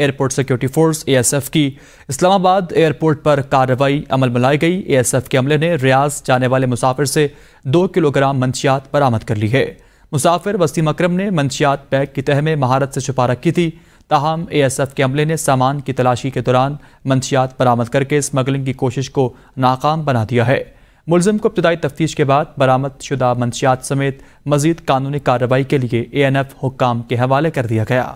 airport security force ASF की Islamabad airport पर कार्रवाई अमल में लाई गई एएसएफ के अमले ने रियाज जाने वाले मुसाफिर से दो किलोग्राम मंशियात बरामद कर ली है मुसाफिर वसीम अक्रम ने मंशियात पैक की तह में महारत से छुपा रखी थी ताहम एएसएफ के अमले ने सामान की तलाशी के दौरान मंशियात बरामद करके स्मगलिंग की कोशिश को नाकाम बना दिया है मुलम को इब्तदाई तफ्तीश के बाद बरामद शुदा मंशियात समेत मजीद कानूनी कार्रवाई के लिए ए एन एफ हुकाम के हवाले कर दिया गया